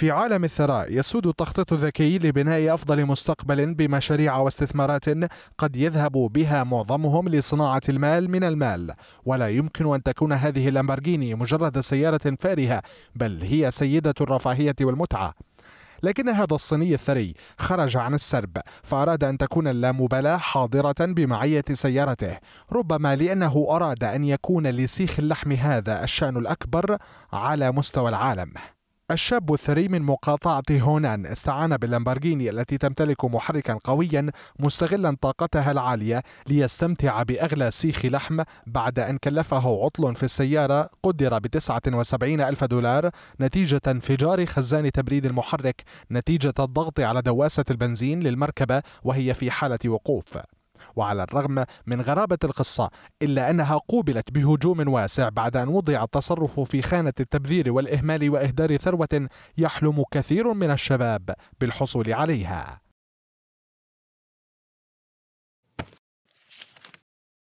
في عالم الثراء يسود التخطيط الذكي لبناء أفضل مستقبل بمشاريع واستثمارات قد يذهب بها معظمهم لصناعة المال من المال ولا يمكن أن تكون هذه اللامبرجيني مجرد سيارة فارهة بل هي سيدة الرفاهية والمتعة لكن هذا الصيني الثري خرج عن السرب فأراد أن تكون اللامبالاة حاضرة بمعية سيارته ربما لأنه أراد أن يكون لسيخ اللحم هذا الشأن الأكبر على مستوى العالم الشاب الثري من مقاطعة هونان استعان باللامبرجيني التي تمتلك محركا قويا مستغلا طاقتها العالية ليستمتع بأغلى سيخ لحم بعد أن كلفه عطل في السيارة قدر ب 79 ألف دولار نتيجة انفجار خزان تبريد المحرك نتيجة الضغط على دواسة البنزين للمركبة وهي في حالة وقوف وعلى الرغم من غرابة القصة إلا أنها قوبلت بهجوم واسع بعد أن وضع التصرف في خانة التبذير والإهمال وإهدار ثروة يحلم كثير من الشباب بالحصول عليها